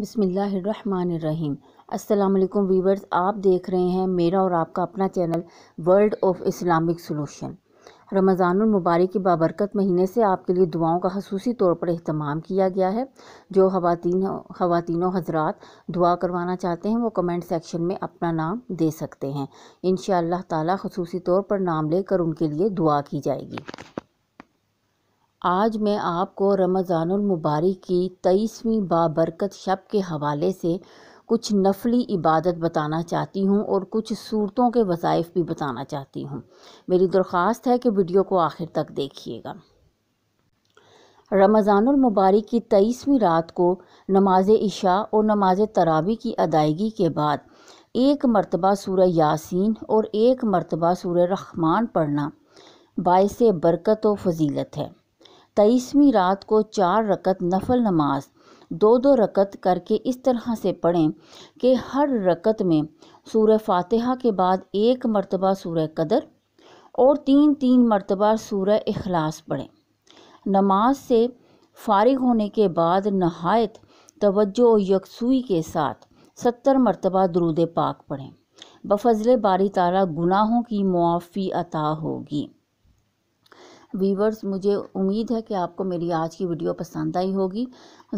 बिसमीम् अल्लाम वीवर्स आप देख रहे हैं मेरा और आपका अपना channel world of Islamic solution मुबारक के बाबरकत महीने से आपके लिए दुआओं का खसूसी तौर पर अहतमाम किया गया है जो खातिन खातिनों हजरात दुआ करवाना चाहते हैं वो कमेंट सेक्शन में अपना नाम दे सकते हैं इन शाह तसूसी तौर पर नाम लेकर उनके लिए दुआ की जाएगी आज मैं आपको रमज़ानुल मुबारक की तेईसवीं बाबरकत शब के हवाले से कुछ नफली इबादत बताना चाहती हूँ और कुछ सूरतों के वज़ाइफ भी बताना चाहती हूँ मेरी दरख्वास्त है कि वीडियो को आखिर तक देखिएगा रमज़ानुल मुबारक की तेईसवीं रात को नमाज इशा और नमाज तरावी की अदायगी के बाद एक मरतबा सूर यासीन और एक मरतबा सूर रहमान पढ़ना बायस बरकत व फजीलत है तेईसवीं रात को चार रकत नफल नमाज दो दो रकत करके इस तरह से पढ़ें कि हर रकत में सूर्य फातिहा के बाद एक मरतबा सूर्य कदर और तीन तीन मरतबा सूर्य अखलास पढ़ें नमाज से फारिग होने के बाद नहायत तवज्जो यकसुई के साथ सत्तर मरतबा दरूद पाक पढ़ें बफजल बारी तारा गुनाहों की मुआफ़ी अता होगी वीवर्स मुझे उम्मीद है कि आपको मेरी आज की वीडियो पसंद आई होगी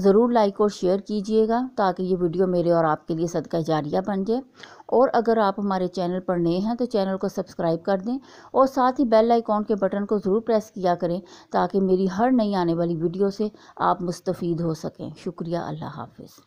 ज़रूर लाइक और शेयर कीजिएगा ताकि ये वीडियो मेरे और आपके लिए सदका जारिया बन जाए और अगर आप हमारे चैनल पर नए हैं तो चैनल को सब्सक्राइब कर दें और साथ ही बेल आइकॉन के बटन को ज़रूर प्रेस किया करें ताकि मेरी हर नई आने वाली वीडियो से आप मुस्तफ़ीद हो सकें शुक्रिया अल्लाह हाफिज़